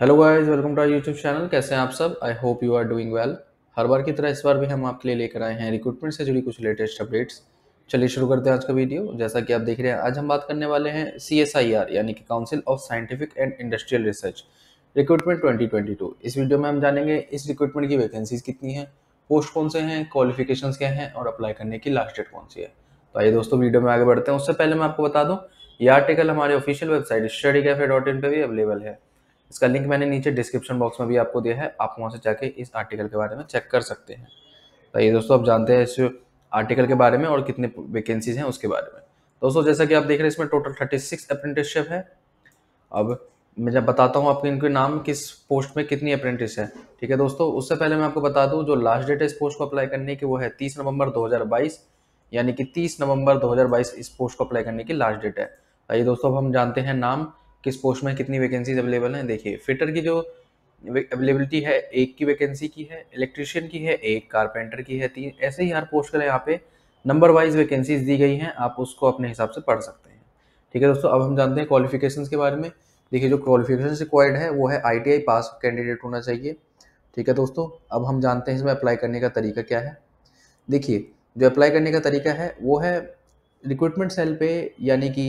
hello guys welcome to our YouTube channel कैसे हैं आप सब I hope you are doing well हर बार की तरह इस बार भी हम आपके लिए लेकर आए हैं रिक्रूटमेंट से जुड़ी कुछ लेटेस्ट अपडेट्स चलिए शुरू करते हैं आज का वीडियो जैसा कि आप देख रहे हैं आज हम बात करने वाले हैं सी एस आई आर यानी कि council of scientific and industrial research recruitment टू इस वीडियो में हम जानेंगे इस रिक्रूटमेंट की वैकेंसीज कितनी है पोस्ट कौन से हैं क्वालिफिकेशन क्या हैं और अप्लाई करने की लास्ट डेट कौन सी है तो आइए दोस्तों वीडियो में आगे बढ़ते हैं उससे पहले मैं आपको बता दूँ ये आर्टिकल हमारे official website study cafe dot in पर भी अवेलेबल है इसका लिंक मैंने नीचे डिस्क्रिप्शन बॉक्स में भी आपको दिया है आप वहाँ से जाके इस आर्टिकल के बारे में चेक कर सकते हैं तो ये दोस्तों आप जानते हैं इस आर्टिकल के बारे में और कितने वैकेंसीज हैं उसके बारे में दोस्तों जैसा कि आप देख रहे हैं इसमें टोटल थर्टी सिक्स अप्रेंटिसशिप है अब मैं जब बताता हूँ आपके इनके नाम किस पोस्ट में कितनी अप्रेंटिस है ठीक है दोस्तों उससे पहले मैं आपको बता दूँ जो लास्ट डेट है इस पोस्ट को अप्लाई करने की वो है तीस नवंबर दो यानी कि तीस नवंबर दो इस पोस्ट को अप्लाई करने की लास्ट डेट है तो ये दोस्तों अब हम जानते हैं नाम किस पोस्ट में कितनी वैकेंसीज अवेलेबल हैं देखिए फिटर की जो अवेलेबिलिटी है एक की वैकेंसी की है इलेक्ट्रिशियन की है एक कारपेंटर की है तीन ऐसे ही हर पोस्ट के लिए यहाँ पे नंबर वाइज वैकेंसीज दी गई हैं आप उसको अपने हिसाब से पढ़ सकते हैं ठीक है दोस्तों अब हम जानते हैं क्वालिफिकेशन के बारे में देखिए जो क्वालिफिकेशन रिक्वायर्ड है वो है आई पास कैंडिडेट होना चाहिए ठीक है दोस्तों अब हम जानते हैं इसमें अप्लाई करने का तरीका क्या है देखिए जो अप्लाई करने का तरीका है वो है रिक्रूटमेंट सेल पे यानी कि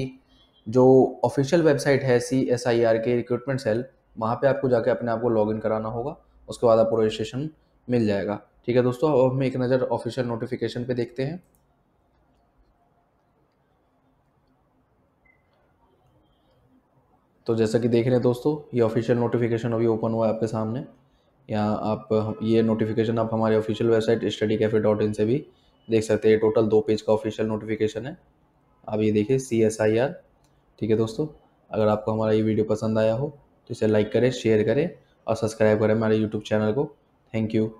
जो ऑफिशियल वेबसाइट है सी एस आई आर के रिक्रूटमेंट सेल वहाँ पे आपको जाके अपने आप को लॉग इन कराना होगा उसके बाद आपको रजिस्ट्रेशन मिल जाएगा ठीक है दोस्तों अब हम एक नज़र ऑफिशियल नोटिफिकेशन पे देखते हैं तो जैसा कि देख रहे हैं दोस्तों ये ऑफिशियल नोटिफिकेशन अभी ओपन हुआ है आपके सामने यहाँ आप ये नोटिफिकेशन आप हमारे official website study cafe dot in से भी देख सकते हैं टोटल दो पेज का ऑफिशियल नोटिफिकेशन है आप ये देखिए सी एस आई आर ठीक है दोस्तों अगर आपको हमारा ये वीडियो पसंद आया हो तो इसे लाइक करें शेयर करें और सब्सक्राइब करें हमारे यूट्यूब चैनल को थैंक यू